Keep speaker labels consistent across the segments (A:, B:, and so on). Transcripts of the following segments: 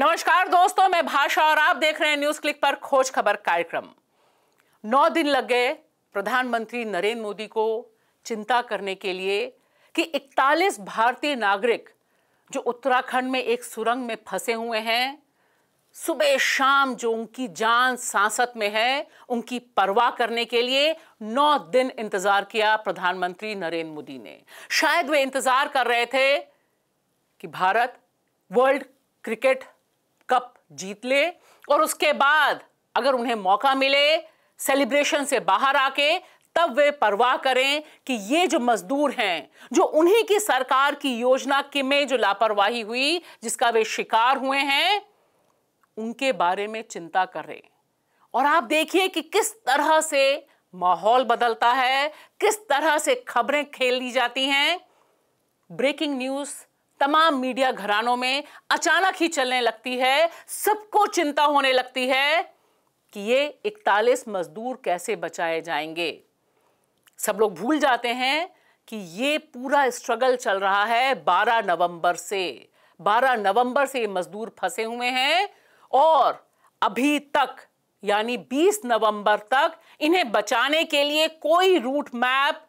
A: नमस्कार दोस्तों मैं भाषा और आप देख रहे हैं न्यूज क्लिक पर खोज खबर कार्यक्रम नौ दिन लग गए प्रधानमंत्री नरेंद्र मोदी को चिंता करने के लिए कि 41 भारतीय नागरिक जो उत्तराखंड में एक सुरंग में फंसे हुए हैं सुबह शाम जो उनकी जान सांसत में है उनकी परवाह करने के लिए नौ दिन इंतजार किया प्रधानमंत्री नरेंद्र मोदी ने शायद वे इंतजार कर रहे थे कि भारत वर्ल्ड क्रिकेट कप जीत ले और उसके बाद अगर उन्हें मौका मिले सेलिब्रेशन से बाहर आके तब वे परवाह करें कि ये जो मजदूर हैं जो उन्हीं की सरकार की योजना के में जो लापरवाही हुई जिसका वे शिकार हुए हैं उनके बारे में चिंता करें और आप देखिए कि किस तरह से माहौल बदलता है किस तरह से खबरें खेल ली जाती हैं ब्रेकिंग न्यूज़ तमाम मीडिया घरानों में अचानक ही चलने लगती है सबको चिंता होने लगती है कि ये इकतालीस मजदूर कैसे बचाए जाएंगे सब लोग भूल जाते हैं कि ये पूरा स्ट्रगल चल रहा है 12 नवंबर से 12 नवंबर से ये मजदूर फंसे हुए हैं और अभी तक यानी 20 नवंबर तक इन्हें बचाने के लिए कोई रूट मैप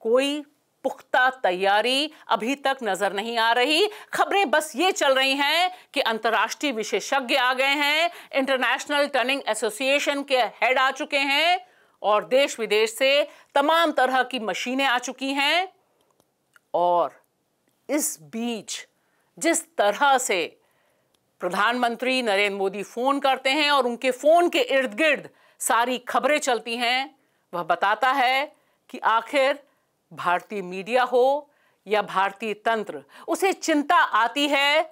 A: कोई पुख्ता तैयारी अभी तक नजर नहीं आ रही खबरें बस ये चल रही हैं कि अंतर्राष्ट्रीय विशेषज्ञ आ गए हैं इंटरनेशनल टर्निंग एसोसिएशन के हेड आ चुके हैं और देश विदेश से तमाम तरह की मशीनें आ चुकी हैं और इस बीच जिस तरह से प्रधानमंत्री नरेंद्र मोदी फोन करते हैं और उनके फोन के इर्द गिर्द सारी खबरें चलती हैं वह बताता है कि आखिर भारतीय मीडिया हो या भारतीय तंत्र उसे चिंता आती है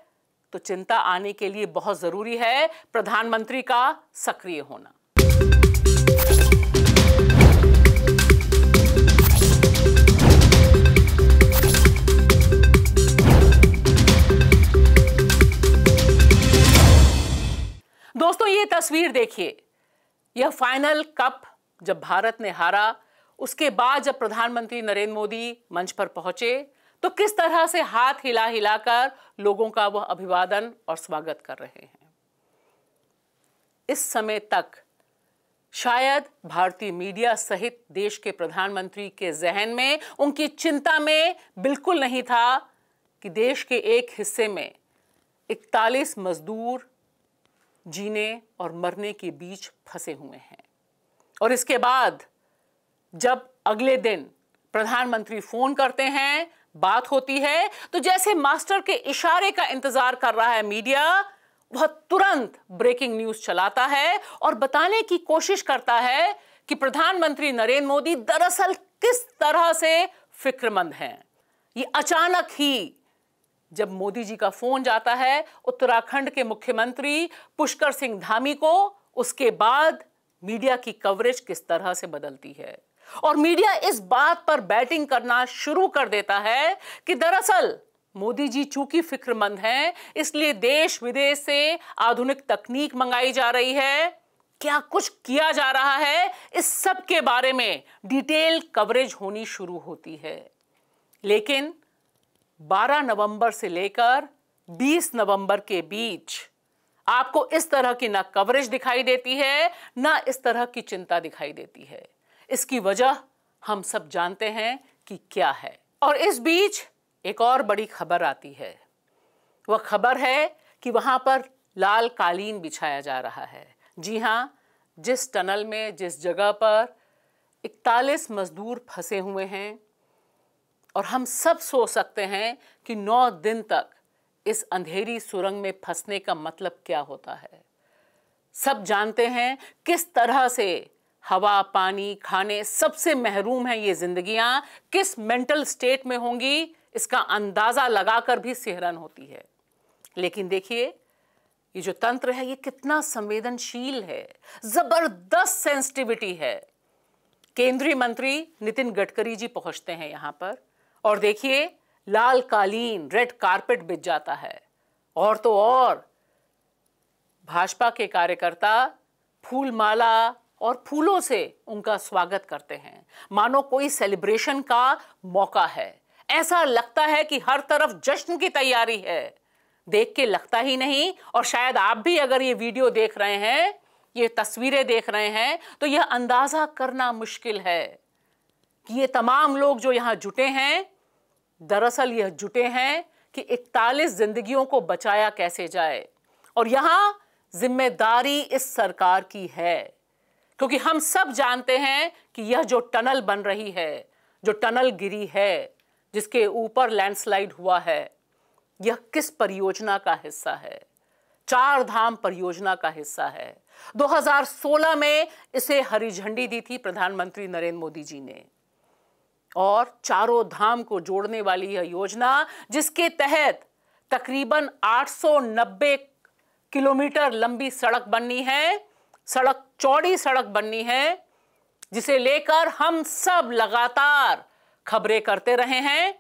A: तो चिंता आने के लिए बहुत जरूरी है प्रधानमंत्री का सक्रिय होना दोस्तों ये तस्वीर देखिए यह फाइनल कप जब भारत ने हारा उसके बाद जब प्रधानमंत्री नरेंद्र मोदी मंच पर पहुंचे तो किस तरह से हाथ हिला हिलाकर लोगों का वह अभिवादन और स्वागत कर रहे हैं इस समय तक शायद भारतीय मीडिया सहित देश के प्रधानमंत्री के जहन में उनकी चिंता में बिल्कुल नहीं था कि देश के एक हिस्से में 41 मजदूर जीने और मरने के बीच फंसे हुए हैं और इसके बाद जब अगले दिन प्रधानमंत्री फोन करते हैं बात होती है तो जैसे मास्टर के इशारे का इंतजार कर रहा है मीडिया वह तुरंत ब्रेकिंग न्यूज चलाता है और बताने की कोशिश करता है कि प्रधानमंत्री नरेंद्र मोदी दरअसल किस तरह से फिक्रमंद हैं ये अचानक ही जब मोदी जी का फोन जाता है उत्तराखंड के मुख्यमंत्री पुष्कर सिंह धामी को उसके बाद मीडिया की कवरेज किस तरह से बदलती है और मीडिया इस बात पर बैटिंग करना शुरू कर देता है कि दरअसल मोदी जी चूंकि फिक्रमंद हैं इसलिए देश विदेश से आधुनिक तकनीक मंगाई जा रही है क्या कुछ किया जा रहा है इस सब के बारे में डिटेल कवरेज होनी शुरू होती है लेकिन 12 नवंबर से लेकर 20 नवंबर के बीच आपको इस तरह की ना कवरेज दिखाई देती है ना इस तरह की चिंता दिखाई देती है इसकी वजह हम सब जानते हैं कि क्या है और इस बीच एक और बड़ी खबर आती है वह खबर है कि वहां पर लाल कालीन बिछाया जा रहा है जी हाँ जिस टनल में जिस जगह पर इकतालीस मज़दूर फंसे हुए हैं और हम सब सोच सकते हैं कि नौ दिन तक इस अंधेरी सुरंग में फंसने का मतलब क्या होता है सब जानते हैं किस तरह से हवा पानी खाने सबसे महरूम हैं ये जिंदगियां किस मेंटल स्टेट में होंगी इसका अंदाज़ा लगाकर भी सिहरन होती है लेकिन देखिए ये जो तंत्र है ये कितना संवेदनशील है ज़बरदस्त सेंसिटिविटी है केंद्रीय मंत्री नितिन गडकरी जी पहुंचते हैं यहां पर और देखिए लाल कालीन रेड कारपेट बिछ जाता है और तो और भाजपा के कार्यकर्ता फूलमाला और फूलों से उनका स्वागत करते हैं मानो कोई सेलिब्रेशन का मौका है ऐसा लगता है कि हर तरफ जश्न की तैयारी है देख के लगता ही नहीं और शायद आप भी अगर ये वीडियो देख रहे हैं ये तस्वीरें देख रहे हैं तो यह अंदाज़ा करना मुश्किल है कि ये तमाम लोग जो यहां जुटे हैं दरअसल यह जुटे हैं कि इकतालीस जिंदगियों को बचाया कैसे जाए और यहां जिम्मेदारी इस सरकार की है क्योंकि हम सब जानते हैं कि यह जो टनल बन रही है जो टनल गिरी है जिसके ऊपर लैंडस्लाइड हुआ है यह किस परियोजना का हिस्सा है चार धाम परियोजना का हिस्सा है 2016 में इसे हरी झंडी दी थी प्रधानमंत्री नरेंद्र मोदी जी ने और चारों धाम को जोड़ने वाली यह योजना जिसके तहत तकरीबन 890 किलोमीटर लंबी सड़क बननी है सड़क चौड़ी सड़क बननी है जिसे लेकर हम सब लगातार खबरें करते रहे हैं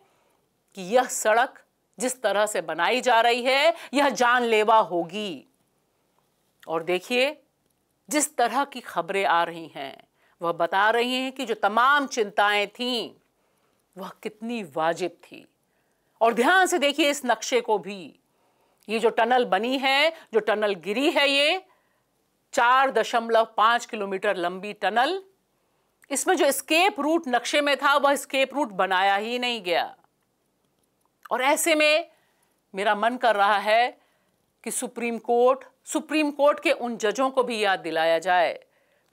A: कि यह सड़क जिस तरह से बनाई जा रही है यह जानलेवा होगी और देखिए जिस तरह की खबरें आ रही हैं वह बता रही हैं कि जो तमाम चिंताएं थीं वह कितनी वाजिब थी और ध्यान से देखिए इस नक्शे को भी ये जो टनल बनी है जो टनल गिरी है ये चार दशमलव पांच किलोमीटर लंबी टनल इसमें जो स्केप रूट नक्शे में था वह स्केप रूट बनाया ही नहीं गया और ऐसे में मेरा मन कर रहा है कि सुप्रीम कोर्ट सुप्रीम कोर्ट के उन जजों को भी याद दिलाया जाए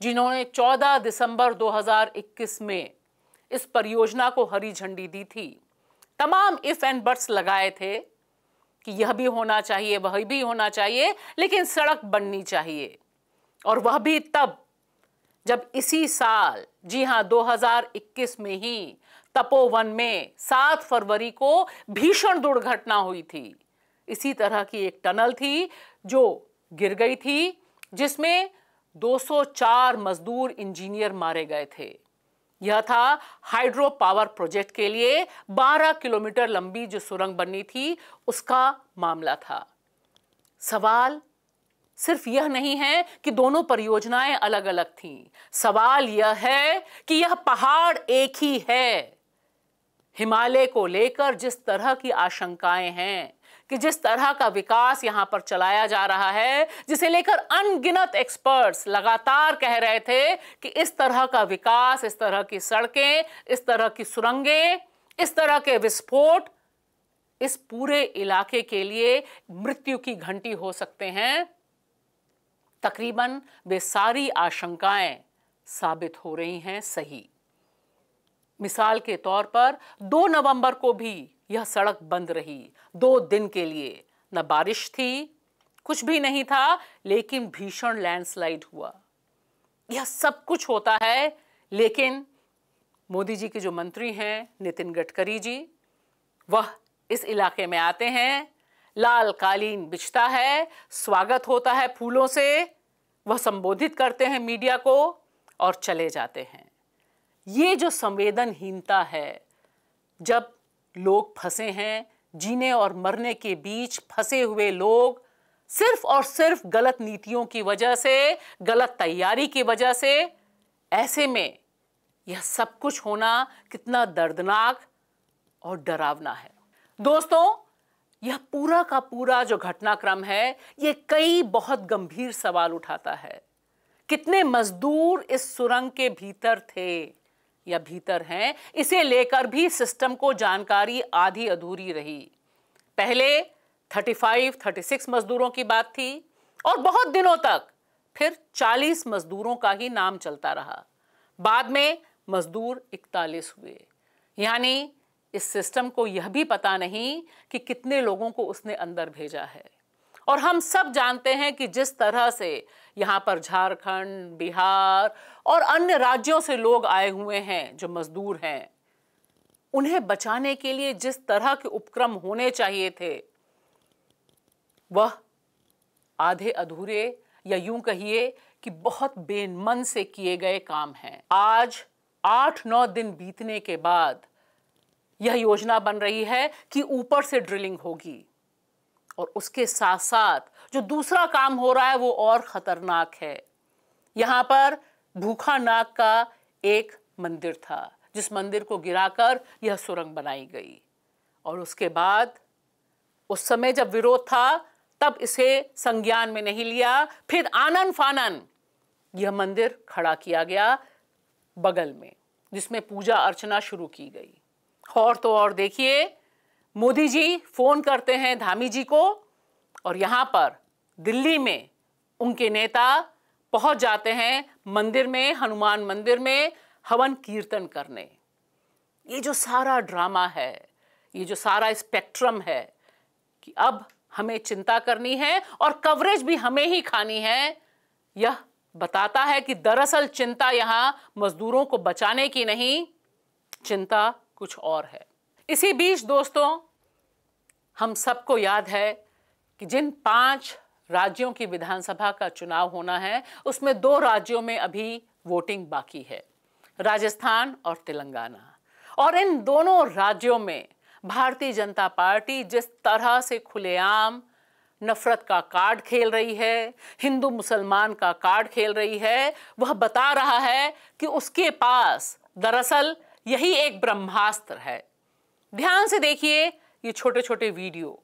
A: जिन्होंने 14 दिसंबर 2021 में इस परियोजना को हरी झंडी दी थी तमाम इफ़ एंड बट्स लगाए थे कि यह भी होना चाहिए वह भी होना चाहिए लेकिन सड़क बननी चाहिए और वह भी तब जब इसी साल जी हां 2021 में ही तपोवन में 7 फरवरी को भीषण दुर्घटना हुई थी इसी तरह की एक टनल थी जो गिर गई थी जिसमें 204 मजदूर इंजीनियर मारे गए थे यह था हाइड्रो पावर प्रोजेक्ट के लिए 12 किलोमीटर लंबी जो सुरंग बननी थी उसका मामला था सवाल सिर्फ यह नहीं है कि दोनों परियोजनाएं अलग अलग थीं सवाल यह है कि यह पहाड़ एक ही है हिमालय को लेकर जिस तरह की आशंकाएं हैं कि जिस तरह का विकास यहां पर चलाया जा रहा है जिसे लेकर अनगिनत एक्सपर्ट्स लगातार कह रहे थे कि इस तरह का विकास इस तरह की सड़कें इस तरह की सुरंगें इस तरह के विस्फोट इस पूरे इलाके के लिए मृत्यु की घंटी हो सकते हैं तकरीबन वे सारी आशंकाएं साबित हो रही हैं सही मिसाल के तौर पर 2 नवंबर को भी यह सड़क बंद रही दो दिन के लिए न बारिश थी कुछ भी नहीं था लेकिन भीषण लैंडस्लाइड हुआ यह सब कुछ होता है लेकिन मोदी जी के जो मंत्री हैं नितिन गडकरी जी वह इस इलाके में आते हैं लाल कालीन बिछता है स्वागत होता है फूलों से वह संबोधित करते हैं मीडिया को और चले जाते हैं ये जो संवेदनहीनता है जब लोग फंसे हैं जीने और मरने के बीच फंसे हुए लोग सिर्फ और सिर्फ गलत नीतियों की वजह से गलत तैयारी की वजह से ऐसे में यह सब कुछ होना कितना दर्दनाक और डरावना है दोस्तों यह पूरा का पूरा जो घटनाक्रम है यह कई बहुत गंभीर सवाल उठाता है कितने मजदूर इस सुरंग के भीतर थे या भीतर हैं इसे लेकर भी सिस्टम को जानकारी आधी अधूरी रही पहले 35, 36 मजदूरों की बात थी और बहुत दिनों तक फिर 40 मजदूरों का ही नाम चलता रहा बाद में मजदूर इकतालीस हुए यानी इस सिस्टम को यह भी पता नहीं कि कितने लोगों को उसने अंदर भेजा है और हम सब जानते हैं कि जिस तरह से यहाँ पर झारखंड बिहार और अन्य राज्यों से लोग आए हुए हैं जो मजदूर हैं उन्हें बचाने के लिए जिस तरह के उपक्रम होने चाहिए थे वह आधे अधूरे या यूं कहिए कि बहुत बेमन से किए गए काम हैं आज आठ नौ दिन बीतने के बाद यह योजना बन रही है कि ऊपर से ड्रिलिंग होगी और उसके साथ साथ जो दूसरा काम हो रहा है वो और खतरनाक है यहां पर भूखा नाग का एक मंदिर था जिस मंदिर को गिराकर यह सुरंग बनाई गई और उसके बाद उस समय जब विरोध था तब इसे संज्ञान में नहीं लिया फिर आनन फानन यह मंदिर खड़ा किया गया बगल में जिसमें पूजा अर्चना शुरू की गई और तो और देखिए मोदी जी फ़ोन करते हैं धामी जी को और यहाँ पर दिल्ली में उनके नेता पहुंच जाते हैं मंदिर में हनुमान मंदिर में हवन कीर्तन करने ये जो सारा ड्रामा है ये जो सारा स्पेक्ट्रम है कि अब हमें चिंता करनी है और कवरेज भी हमें ही खानी है यह बताता है कि दरअसल चिंता यहाँ मजदूरों को बचाने की नहीं चिंता कुछ और है इसी बीच दोस्तों हम सबको याद है कि जिन पांच राज्यों की विधानसभा का चुनाव होना है उसमें दो राज्यों में अभी वोटिंग बाकी है राजस्थान और तेलंगाना और इन दोनों राज्यों में भारतीय जनता पार्टी जिस तरह से खुलेआम नफरत का कार्ड खेल रही है हिंदू मुसलमान का कार्ड खेल रही है वह बता रहा है कि उसके पास दरअसल यही एक ब्रह्मास्त्र है ध्यान से देखिए ये छोटे छोटे वीडियो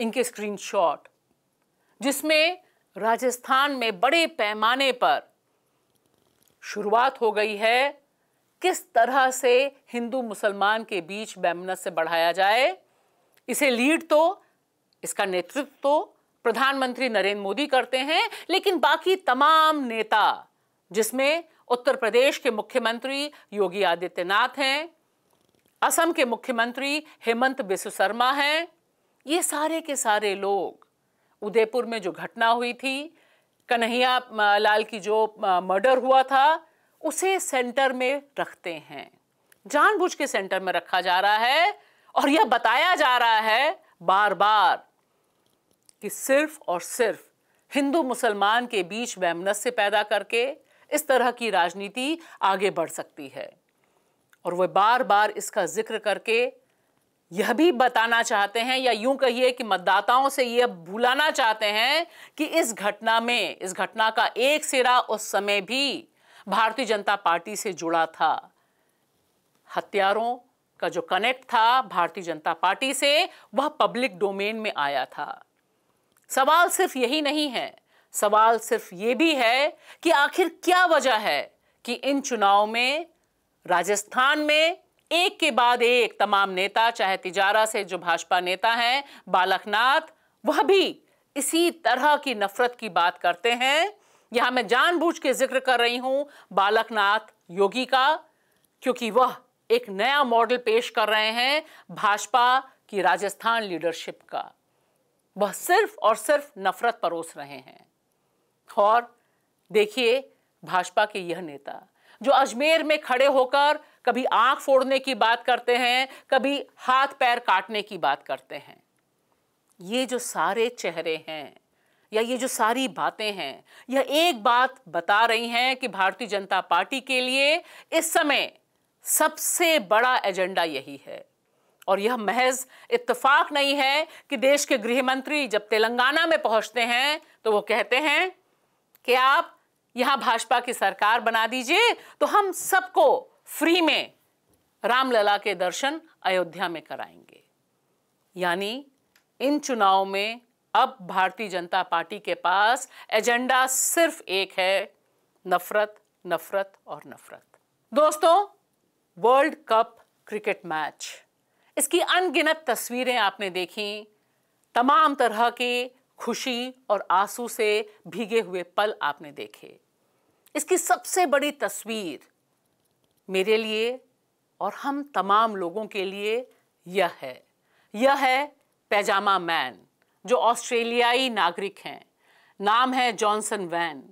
A: इनके स्क्रीनशॉट जिसमें राजस्थान में बड़े पैमाने पर शुरुआत हो गई है किस तरह से हिंदू मुसलमान के बीच बैमनस से बढ़ाया जाए इसे लीड तो इसका नेतृत्व तो प्रधानमंत्री नरेंद्र मोदी करते हैं लेकिन बाकी तमाम नेता जिसमें उत्तर प्रदेश के मुख्यमंत्री योगी आदित्यनाथ हैं असम के मुख्यमंत्री हेमंत बिस्व शर्मा हैं ये सारे के सारे लोग उदयपुर में जो घटना हुई थी कन्हैया लाल की जो मर्डर हुआ था उसे सेंटर में रखते हैं जानबूझ के सेंटर में रखा जा रहा है और यह बताया जा रहा है बार बार कि सिर्फ और सिर्फ हिंदू मुसलमान के बीच वैमनस्य पैदा करके इस तरह की राजनीति आगे बढ़ सकती है और वह बार बार इसका जिक्र करके यह भी बताना चाहते हैं या यूं कहिए कि मतदाताओं से यह भुलाना चाहते हैं कि इस घटना में इस घटना का एक सिरा उस समय भी भारतीय जनता पार्टी से जुड़ा था हत्यारों का जो कनेक्ट था भारतीय जनता पार्टी से वह पब्लिक डोमेन में आया था सवाल सिर्फ यही नहीं है सवाल सिर्फ ये भी है कि आखिर क्या वजह है कि इन चुनाव में राजस्थान में एक के बाद एक तमाम नेता चाहे तिजारा से जो भाजपा नेता हैं बालकनाथ वह भी इसी तरह की नफरत की बात करते हैं यहां मैं जानबूझ के जिक्र कर रही हूं बालकनाथ योगी का क्योंकि वह एक नया मॉडल पेश कर रहे हैं भाजपा की राजस्थान लीडरशिप का वह सिर्फ और सिर्फ नफरत परोस रहे हैं और देखिए भाजपा के यह नेता जो अजमेर में खड़े होकर कभी आंख फोड़ने की बात करते हैं कभी हाथ पैर काटने की बात करते हैं ये जो सारे चेहरे हैं या ये जो सारी बातें हैं यह एक बात बता रही हैं कि भारतीय जनता पार्टी के लिए इस समय सबसे बड़ा एजेंडा यही है और यह महज इत्तफाक नहीं है कि देश के गृह मंत्री जब तेलंगाना में पहुंचते हैं तो वो कहते हैं कि आप यहां भाजपा की सरकार बना दीजिए तो हम सबको फ्री में रामलला के दर्शन अयोध्या में कराएंगे यानी इन चुनाव में अब भारतीय जनता पार्टी के पास एजेंडा सिर्फ एक है नफरत नफरत और नफरत दोस्तों वर्ल्ड कप क्रिकेट मैच इसकी अनगिनत तस्वीरें आपने देखी तमाम तरह के खुशी और आंसू से भीगे हुए पल आपने देखे इसकी सबसे बड़ी तस्वीर मेरे लिए और हम तमाम लोगों के लिए यह है यह है पैजामा मैन जो ऑस्ट्रेलियाई नागरिक हैं नाम है जॉनसन वैन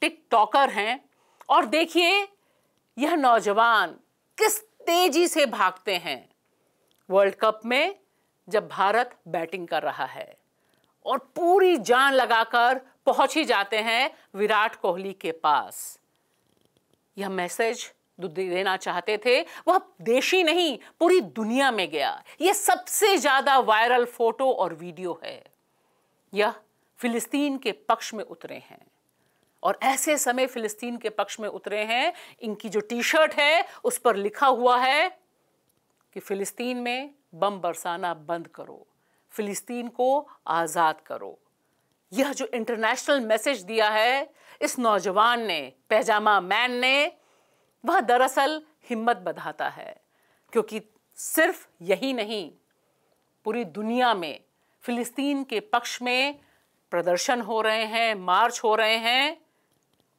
A: टिकटॉकर हैं और देखिए यह नौजवान किस तेजी से भागते हैं वर्ल्ड कप में जब भारत बैटिंग कर रहा है और पूरी जान लगाकर पहुंच ही जाते हैं विराट कोहली के पास यह मैसेज देना चाहते थे वह देशी नहीं पूरी दुनिया में गया यह सबसे ज्यादा वायरल फोटो और वीडियो है यह फिलिस्तीन के पक्ष में उतरे हैं और ऐसे समय फिलिस्तीन के पक्ष में उतरे हैं इनकी जो टी शर्ट है उस पर लिखा हुआ है कि फिलिस्तीन में बम बरसाना बंद करो फ़िलिस्तीन को आज़ाद करो यह जो इंटरनेशनल मैसेज दिया है इस नौजवान ने पैजामा मैन ने वह दरअसल हिम्मत बधाता है क्योंकि सिर्फ यही नहीं पूरी दुनिया में फ़िलिस्तीन के पक्ष में प्रदर्शन हो रहे हैं मार्च हो रहे हैं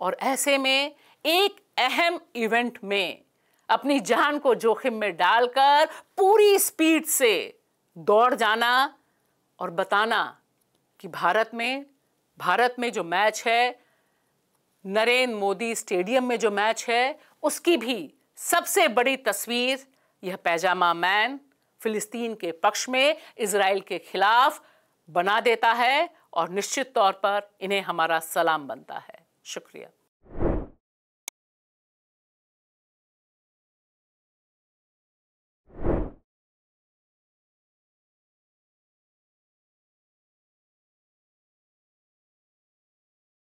A: और ऐसे में एक अहम इवेंट में अपनी जान को जोखिम में डालकर पूरी स्पीड से दौड़ जाना और बताना कि भारत में भारत में जो मैच है नरेंद्र मोदी स्टेडियम में जो मैच है उसकी भी सबसे बड़ी तस्वीर यह पैजामा मैन फिलिस्तीन के पक्ष में इसराइल के खिलाफ बना देता है और निश्चित तौर पर इन्हें हमारा सलाम बनता है शुक्रिया